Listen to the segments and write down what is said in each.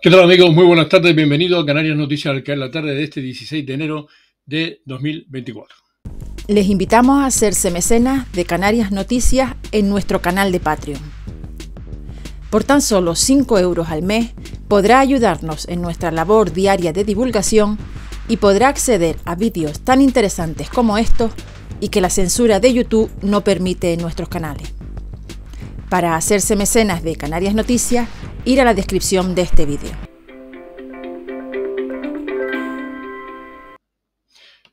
¿Qué tal amigos? Muy buenas tardes, y bienvenidos a Canarias Noticias al caer la tarde de este 16 de enero de 2024. Les invitamos a hacerse mecenas de Canarias Noticias en nuestro canal de Patreon. Por tan solo 5 euros al mes podrá ayudarnos en nuestra labor diaria de divulgación y podrá acceder a vídeos tan interesantes como estos y que la censura de YouTube no permite en nuestros canales. Para hacerse mecenas de Canarias Noticias, ir a la descripción de este vídeo.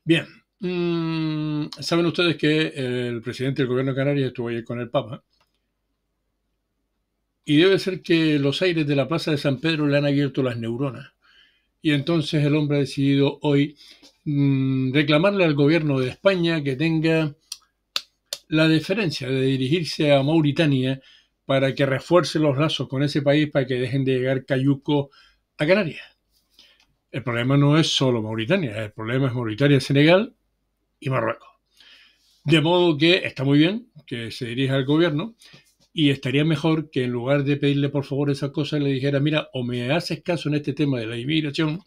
Bien, mm, saben ustedes que el presidente del gobierno de Canarias estuvo ayer con el Papa y debe ser que los aires de la Plaza de San Pedro le han abierto las neuronas. Y entonces el hombre ha decidido hoy mm, reclamarle al gobierno de España que tenga la deferencia de dirigirse a Mauritania para que refuerce los lazos con ese país para que dejen de llegar Cayuco a Canarias. El problema no es solo Mauritania, el problema es Mauritania, Senegal y Marruecos. De modo que está muy bien que se dirija al gobierno y estaría mejor que en lugar de pedirle por favor esa cosa, le dijera, mira, o me haces caso en este tema de la inmigración,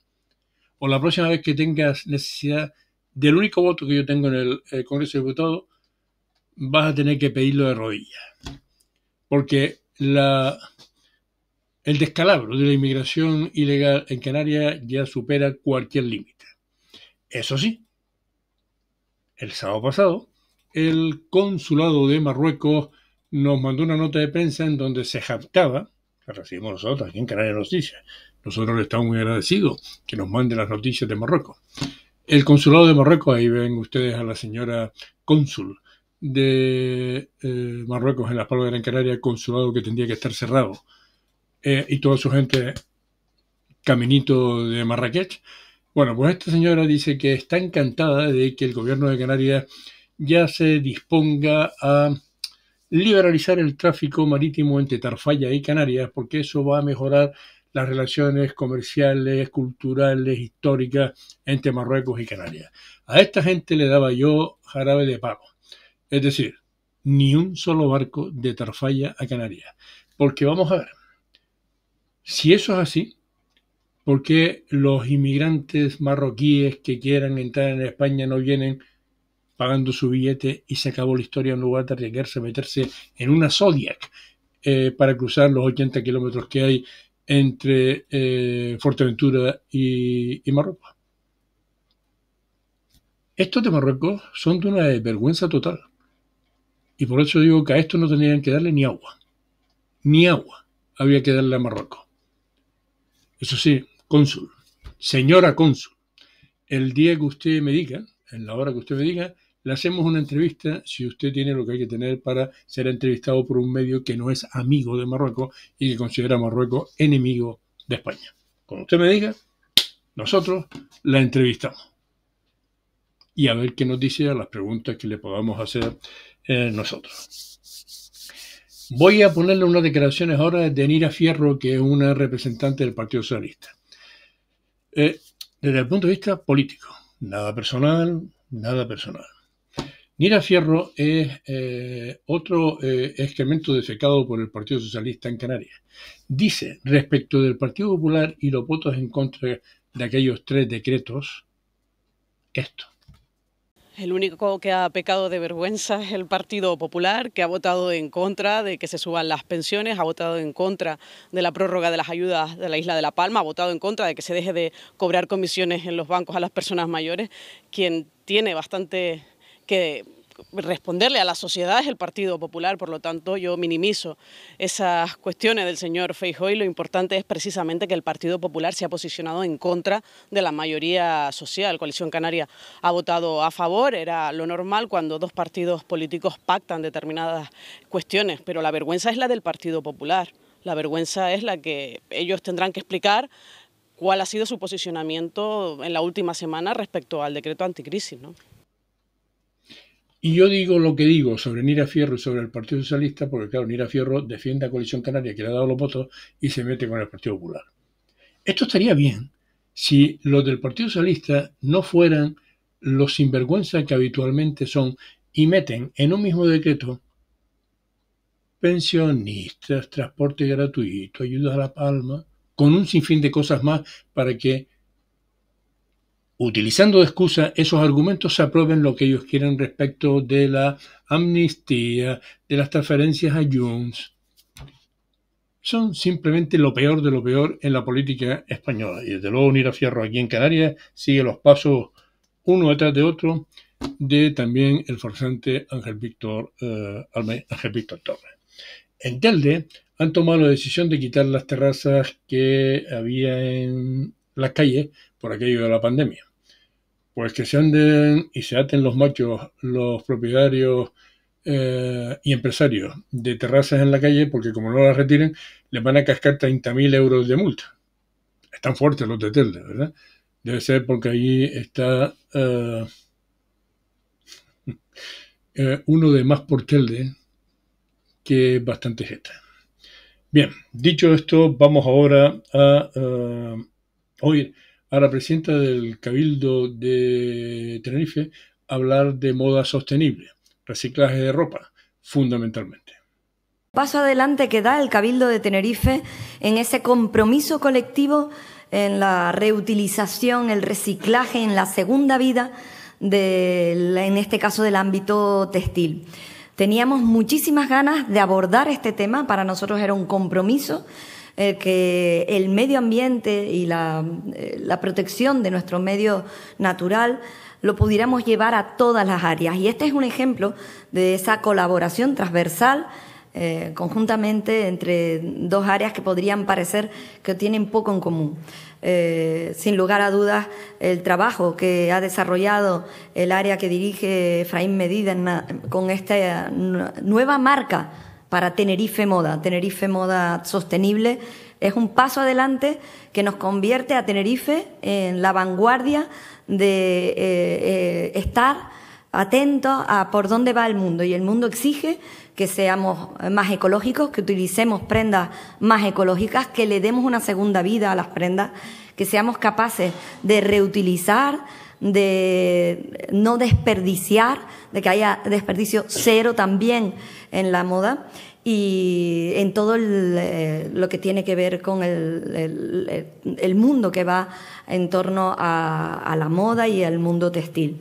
o la próxima vez que tengas necesidad del único voto que yo tengo en el, el eh, Congreso de Diputados, vas a tener que pedirlo de rodillas porque el descalabro de la inmigración ilegal en Canarias ya supera cualquier límite. Eso sí, el sábado pasado, el consulado de Marruecos nos mandó una nota de prensa en donde se jactaba, la recibimos nosotros aquí en Canarias Noticias, nosotros le estamos muy agradecidos que nos mande las noticias de Marruecos. El consulado de Marruecos, ahí ven ustedes a la señora cónsul de eh, Marruecos en Las Palmas de Gran Canaria, su consulado que tendría que estar cerrado, eh, y toda su gente caminito de Marrakech. Bueno, pues esta señora dice que está encantada de que el gobierno de Canarias ya se disponga a liberalizar el tráfico marítimo entre Tarfalla y Canarias, porque eso va a mejorar las relaciones comerciales, culturales, históricas entre Marruecos y Canarias. A esta gente le daba yo jarabe de pago. Es decir, ni un solo barco de Tarfalla a Canarias. Porque vamos a ver, si eso es así, ¿por qué los inmigrantes marroquíes que quieran entrar en España no vienen pagando su billete y se acabó la historia en lugar de arriesgarse a meterse en una Zodiac eh, para cruzar los 80 kilómetros que hay entre eh, Fuerteventura y, y Marruecos? Estos de Marruecos son de una vergüenza total. Y por eso digo que a esto no tenían que darle ni agua. Ni agua había que darle a Marruecos. Eso sí, cónsul, señora cónsul, el día que usted me diga, en la hora que usted me diga, le hacemos una entrevista si usted tiene lo que hay que tener para ser entrevistado por un medio que no es amigo de Marruecos y que considera a Marruecos enemigo de España. Cuando usted me diga, nosotros la entrevistamos y a ver qué nos dice a las preguntas que le podamos hacer eh, nosotros. Voy a ponerle unas declaraciones ahora de Nira Fierro, que es una representante del Partido Socialista. Eh, desde el punto de vista político, nada personal, nada personal. Nira Fierro es eh, otro excremento defecado por el Partido Socialista en Canarias. Dice, respecto del Partido Popular y los votos en contra de aquellos tres decretos, esto. El único que ha pecado de vergüenza es el Partido Popular, que ha votado en contra de que se suban las pensiones, ha votado en contra de la prórroga de las ayudas de la isla de La Palma, ha votado en contra de que se deje de cobrar comisiones en los bancos a las personas mayores, quien tiene bastante que responderle a la sociedad es el Partido Popular, por lo tanto yo minimizo esas cuestiones del señor Feijóo lo importante es precisamente que el Partido Popular se ha posicionado en contra de la mayoría social. Coalición Canaria ha votado a favor, era lo normal cuando dos partidos políticos pactan determinadas cuestiones, pero la vergüenza es la del Partido Popular. La vergüenza es la que ellos tendrán que explicar cuál ha sido su posicionamiento en la última semana respecto al decreto anticrisis. ¿no? Y yo digo lo que digo sobre Nira Fierro y sobre el Partido Socialista, porque claro, Nira Fierro defiende a Coalición Canaria, que le ha dado los votos, y se mete con el Partido Popular. Esto estaría bien si los del Partido Socialista no fueran los sinvergüenzas que habitualmente son y meten en un mismo decreto pensionistas, transporte gratuito, ayudas a la palma, con un sinfín de cosas más para que utilizando de excusa esos argumentos se aprueben lo que ellos quieren respecto de la amnistía, de las transferencias a Junts. Son simplemente lo peor de lo peor en la política española. Y desde luego unir a Fierro aquí en Canarias sigue los pasos uno detrás de otro de también el forzante Ángel Víctor, eh, Ángel Víctor Torres. En Telde han tomado la decisión de quitar las terrazas que había en las calles por aquello de la pandemia pues que se anden y se aten los machos, los propietarios eh, y empresarios de terrazas en la calle, porque como no las retiren, les van a cascar 30.000 euros de multa. Están fuertes los de Telde, ¿verdad? Debe ser porque allí está eh, eh, uno de más por Telde, que bastante jeta. Bien, dicho esto, vamos ahora a oír a la presidenta del Cabildo de Tenerife hablar de moda sostenible, reciclaje de ropa, fundamentalmente. Paso adelante que da el Cabildo de Tenerife en ese compromiso colectivo en la reutilización, el reciclaje, en la segunda vida, en este caso del ámbito textil. Teníamos muchísimas ganas de abordar este tema, para nosotros era un compromiso eh, que el medio ambiente y eh, la, protección de nuestro medio natural lo pudiéramos llevar a todas las áreas. Y este es un ejemplo de esa colaboración transversal eh, conjuntamente entre dos áreas que podrían parecer que tienen poco en común. sin lugar a dudas, el trabajo que ha desarrollado el área que dirige Efraín Medida con esta nueva marca para Tenerife Moda, Tenerife Moda Sostenible. Es un paso adelante que nos convierte a Tenerife en la vanguardia de eh, eh, estar atentos a por dónde va el mundo. Y el mundo exige que seamos más ecológicos, que utilicemos prendas más ecológicas, que le demos una segunda vida a las prendas, que seamos capaces de reutilizar, de no desperdiciar, de que haya desperdicio cero también en la moda y en todo eh, lo que tiene que ver con el, mundo que va en torno a, la moda y al mundo textil.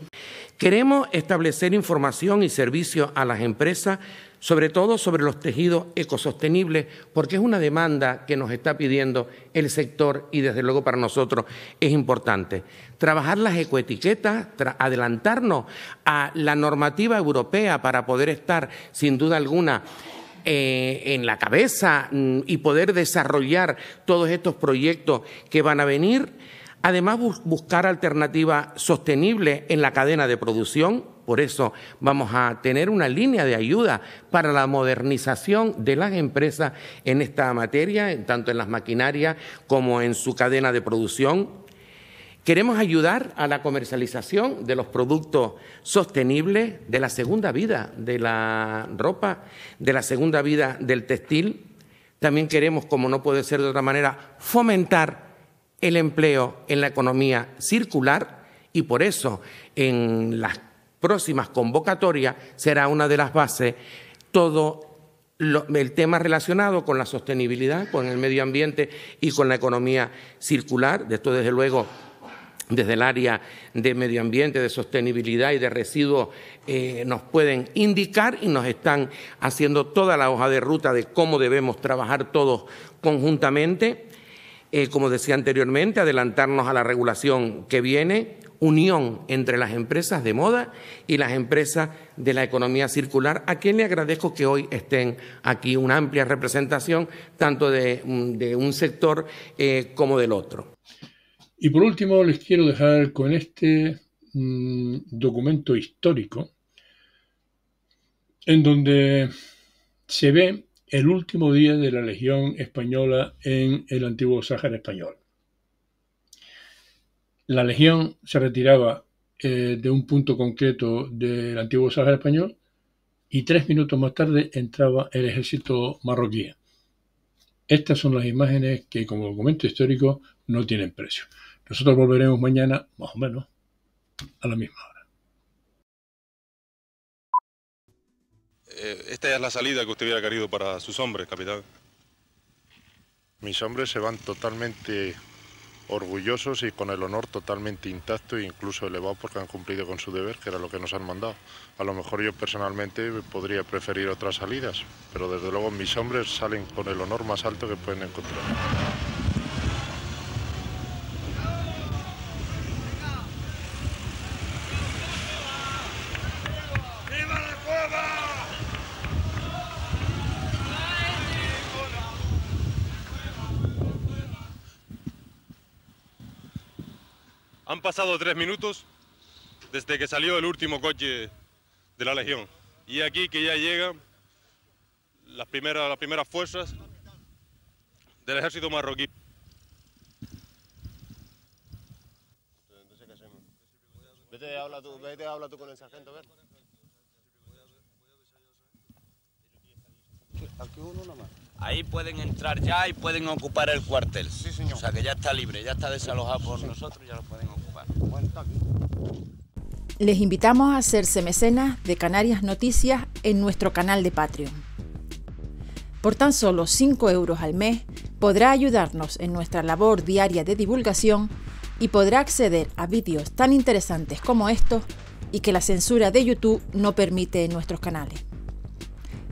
Queremos establecer información y servicio a las empresas sobre todo sobre los tejidos ecosostenibles, porque es una demanda que nos está pidiendo el sector y desde luego para nosotros es importante. Trabajar las ecoetiquetas, adelantarnos a la normativa europea para poder estar, sin duda alguna, eh, en la cabeza mm, y poder desarrollar todos estos proyectos que van a venir. Además, buscar alternativas sostenibles en la cadena de producción, por eso vamos a tener una línea de ayuda para la modernización de las empresas en esta materia, tanto en las maquinarias como en su cadena de producción, Queremos ayudar a la comercialización de los productos sostenibles, de la segunda vida de la ropa, de la segunda vida del textil. También queremos, como no puede ser de otra manera, fomentar el empleo en la economía circular y por eso en las próximas convocatorias será una de las bases todo el tema relacionado con la sostenibilidad, con el medio ambiente y con la economía circular. De esto, desde luego, desde el área de medio ambiente, de sostenibilidad y de residuos, eh, nos pueden indicar y nos están haciendo toda la hoja de ruta de cómo debemos trabajar todos conjuntamente. Eh, como decía anteriormente, adelantarnos a la regulación que viene, unión entre las empresas de moda y las empresas de la economía circular, a quien le agradezco que hoy estén aquí una amplia representación tanto de, mm, un sector eh, como del otro. Y por último, les quiero dejar con este mm, documento histórico en donde se ve el último día de la Legión Española en el antiguo Sáhara Español la legión se retiraba eh, de un punto concreto del antiguo Sáhara español y tres minutos más tarde entraba el ejército marroquí. Estas son las imágenes que como documento histórico no tienen precio. Nosotros volveremos mañana, más o menos, a la misma hora. Eh, esta es la salida que usted hubiera querido para sus hombres, capitán. Mis hombres se van totalmente orgullosos y con el honor totalmente intacto e incluso elevado porque han cumplido con su deber, que era lo que nos han mandado. A lo mejor yo personalmente podría preferir otras salidas, pero desde luego mis hombres salen con el honor más alto que pueden encontrar. Han pasado tres minutos desde que salió el último coche de la Legión. Y aquí que ya llegan las primeras, las primeras fuerzas del ejército marroquí. Vete, habla tú, vete, habla tú con el sargento, Ahí pueden entrar ya y pueden ocupar el cuartel. O sea que ya está libre, ya está desalojado por nosotros, ya lo pueden ocupar. Les invitamos a hacerse mecenas de Canarias Noticias en nuestro canal de Patreon. Por tan solo 5 euros al mes podrá ayudarnos en nuestra labor diaria de divulgación y podrá acceder a vídeos tan interesantes como estos y que la censura de YouTube no permite en nuestros canales.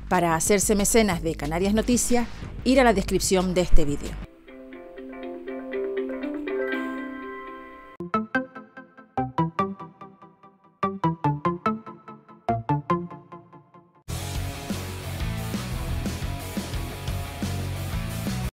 Para hacerse mecenas de Canarias Noticias, ir a la descripción de este vídeo.